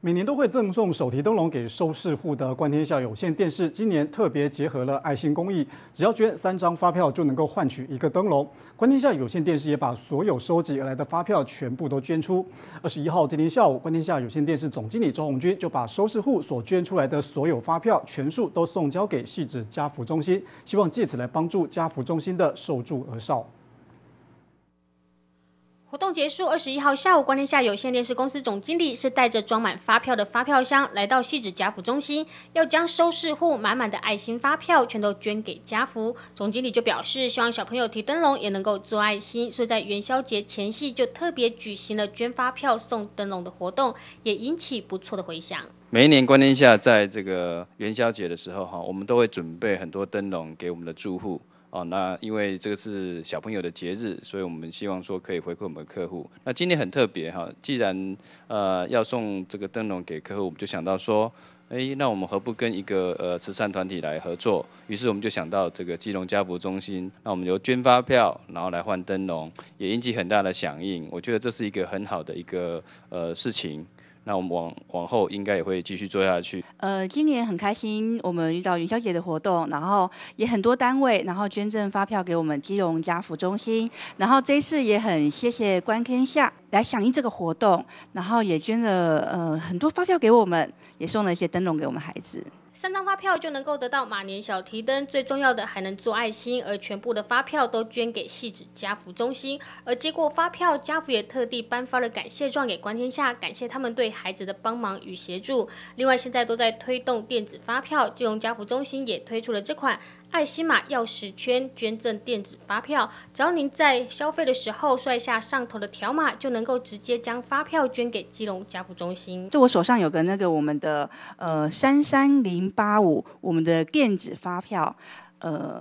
每年都会赠送手提灯笼给收视户的观天下有线电视，今年特别结合了爱心公益，只要捐三张发票就能够换取一个灯笼。观天下有线电视也把所有收集而来的发票全部都捐出。二十一号这天下午，观天下有线电视总经理周红军就把收视户所捐出来的所有发票全数都送交给戏子家福中心，希望借此来帮助家福中心的受助儿少。活动结束，二十一号下午，关天下有线电视公司总经理是带着装满发票的发票箱来到西子家福中心，要将收视户满满的爱心发票全都捐给家福。总经理就表示，希望小朋友提灯笼也能够做爱心，所以在元宵节前夕就特别举行了捐发票送灯笼的活动，也引起不错的回响。每一年关天下在这个元宵节的时候，哈，我们都会准备很多灯笼给我们的住户。哦，那因为这个是小朋友的节日，所以我们希望说可以回馈我们客户。那今天很特别哈，既然呃要送这个灯笼给客户，我们就想到说，哎，那我们何不跟一个呃慈善团体来合作？于是我们就想到这个基隆家博中心，那我们由捐发票，然后来换灯笼，也引起很大的响应。我觉得这是一个很好的一个呃事情。那我们往往后应该也会继续做下去。呃，今年很开心，我们遇到元宵节的活动，然后也很多单位，然后捐赠发票给我们基隆家福中心，然后这一次也很谢谢观天下。来响应这个活动，然后也捐了呃很多发票给我们，也送了一些灯笼给我们孩子。三张发票就能够得到马年小提灯，最重要的还能做爱心，而全部的发票都捐给戏子家福中心。而接过发票，家福也特地颁发了感谢状给关天下，感谢他们对孩子的帮忙与协助。另外，现在都在推动电子发票，金融家福中心也推出了这款爱心码钥匙圈捐赠电子发票，只要您在消费的时候刷下上头的条码就能。能够直接将发票捐给基隆家扶中心。就我手上有个那个我们的呃三三零八五我们的电子发票呃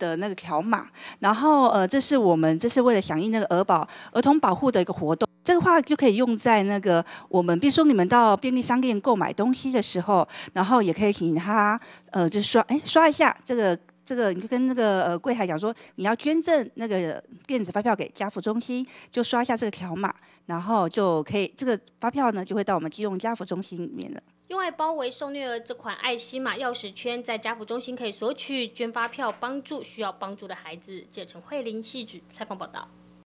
的那个条码，然后呃这是我们这是为了响应那个儿保儿童保护的一个活动，这个话就可以用在那个我们比如说你们到便利商店购买东西的时候，然后也可以请他呃就说哎刷一下这个。这个你就跟那个呃柜台讲说，你要捐赠那个电子发票给家福中心，就刷一下这个条码，然后就可以，这个发票呢就会到我们机动家福中心里面了。用爱包围受虐儿，这款爱心码钥匙圈在家福中心可以索取捐发票，帮助需要帮助的孩子。记者陈慧玲，细致采访报道。